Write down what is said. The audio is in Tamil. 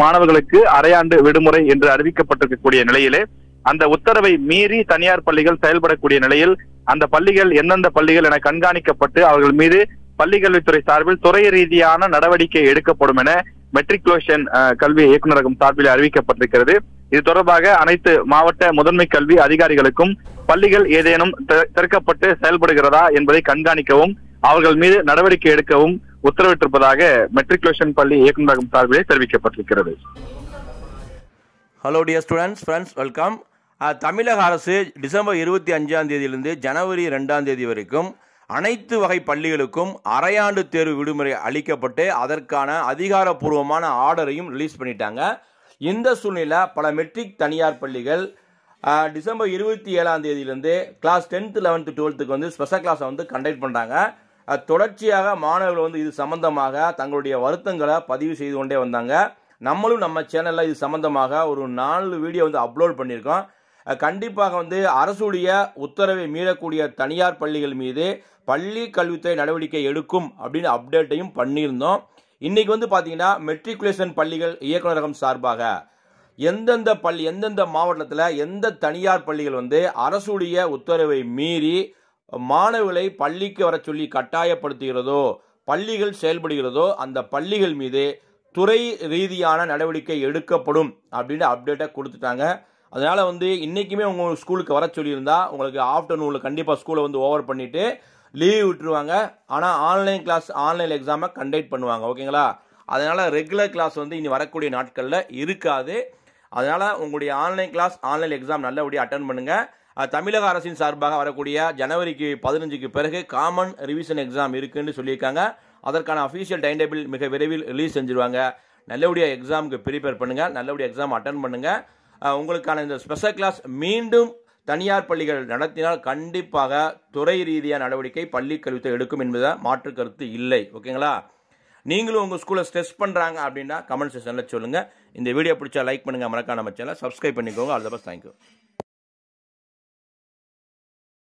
மாணவர்களுக்கு அரையாண்டு விடுமுறை என்று அறிவிக்கப்பட்டிருக்கக்கூடிய நிலையிலே அந்த உத்தரவை மீறி தனியார் பள்ளிகள் செயல்படக்கூடிய நிலையில் அந்த பள்ளிகள் எந்தெந்த பள்ளிகள் என கண்காணிக்கப்பட்டு அவர்கள் மீது பள்ளிக்கல்வித்துறை சார்பில் துறை ரீதியான நடவடிக்கை எடுக்கப்படும் என மெட்ரிகுலேஷன் கல்வி இயக்குநரகம் சார்பில் அறிவிக்கப்பட்டிருக்கிறது இது தொடர்பாக அனைத்து மாவட்ட முதன்மை கல்வி அதிகாரிகளுக்கும் பள்ளிகள் ஏதேனும் திறக்கப்பட்டு செயல்படுகிறதா என்பதை கண்காணிக்கவும் அவர்கள் மீது நடவடிக்கை எடுக்கவும் உத்தரவிட்டிருப்பதாக மெட்ரிகுலேஷன் பள்ளி இயக்குநரகம் சார்பிலே தெரிவிக்கப்பட்டிருக்கிறது hello dear students friends welcome தமிழக அரசு டிசம்பர் இருபத்தி அஞ்சாம் தேதியிலிருந்து ஜனவரி ரெண்டாம் தேதி வரைக்கும் அனைத்து வகை பள்ளிகளுக்கும் அரையாண்டு தேர்வு விடுமுறை அளிக்கப்பட்டு அதற்கான அதிகாரப்பூர்வமான ஆர்டரையும் ரிலீஸ் பண்ணிட்டாங்க இந்த சூழ்நிலை பல மெட்ரிக் தனியார் பள்ளிகள் டிசம்பர் இருபத்தி ஏழாம் தேதியிலேருந்து கிளாஸ் டென்த்து லெவன்த்து டுவெல்த்துக்கு வந்து ஸ்பெஷல் கிளாஸை வந்து கண்டக்ட் பண்ணுறாங்க தொடர்ச்சியாக மாணவர்கள் வந்து இது சம்பந்தமாக தங்களுடைய வருத்தங்களை பதிவு செய்து கொண்டே வந்தாங்க நம்மளும் நம்ம சேனலில் இது சம்பந்தமாக ஒரு நாலு வீடியோ வந்து அப்லோட் பண்ணியிருக்கோம் கண்டிப்பாக வந்து அரசுடைய உத்தரவை மீறக்கூடிய தனியார் பள்ளிகள் மீது பள்ளி கல்வித்துறை நடவடிக்கை எடுக்கும் அப்படின்னு அப்டேட்டையும் பண்ணியிருந்தோம் இன்றைக்கி வந்து பார்த்திங்கன்னா மெட்ரிகுலேஷன் பள்ளிகள் இயக்குநரகம் சார்பாக எந்தெந்த பள்ளி எந்தெந்த மாவட்டத்தில் எந்த தனியார் பள்ளிகள் வந்து அரசுடைய உத்தரவை மீறி மாணவர்களை பள்ளிக்கு வர சொல்லி கட்டாயப்படுத்துகிறதோ பள்ளிகள் செயல்படுகிறதோ அந்த பள்ளிகள் மீது துறை ரீதியான நடவடிக்கை எடுக்கப்படும் அப்படின்னு அப்டேட்டை கொடுத்துட்டாங்க அதனால் வந்து இன்றைக்குமே உங்கள் ஸ்கூலுக்கு வர சொல்லியிருந்தா உங்களுக்கு ஆஃப்டர்நூனில் கண்டிப்பாக ஸ்கூலை வந்து ஓவர் பண்ணிவிட்டு லீவ் விட்டுருவாங்க ஆனால் ஆன்லைன் கிளாஸ் ஆன்லைன் எக்ஸாமை கண்டக்ட் பண்ணுவாங்க ஓகேங்களா அதனால் ரெகுலர் கிளாஸ் வந்து இனி வரக்கூடிய நாட்களில் இருக்காது அதனால் உங்களுடைய ஆன்லைன் கிளாஸ் ஆன்லைன் எக்ஸாம் நல்லபடியாக அட்டன் பண்ணுங்கள் தமிழக அரசின் சார்பாக வரக்கூடிய ஜனவரிக்கு பதினஞ்சுக்கு பிறகு காமன் ரிவிஷன் எக்ஸாம் இருக்குன்னு சொல்லியிருக்காங்க அதற்கான அஃபீஷியல் டைம் டேபிள் மிக விரைவில் ரிலீஸ் செஞ்சுருவாங்க நல்லபடியாக எக்ஸாமுக்கு ப்ரிப்பேர் பண்ணுங்கள் நல்லபடியாக எக்ஸாம் அட்டன் பண்ணுங்கள் உங்களுக்கான இந்த ஸ்பெஷல் கிளாஸ் மீண்டும் தனியார் பள்ளிகள் நடத்தினால் கண்டிப்பாக துறை ரீதியான நடவடிக்கை பள்ளி கல்வித்தை எடுக்கும் என்பதை மாற்று கருத்து இல்லை ஓகேங்களா நீங்களும் உங்கள் ஸ்கூலில் ஸ்ட்ரெஸ் பண்ணுறாங்க அப்படின்னா கமெண்ட் செக்ஷனில் சொல்லுங்கள் இந்த வீடியோ பிடிச்சா லைக் பண்ணுங்கள் மறக்காம சேனலை சப்ஸ்கிரைப் பண்ணிக்கோங்க அதுதான் தேங்க்யூ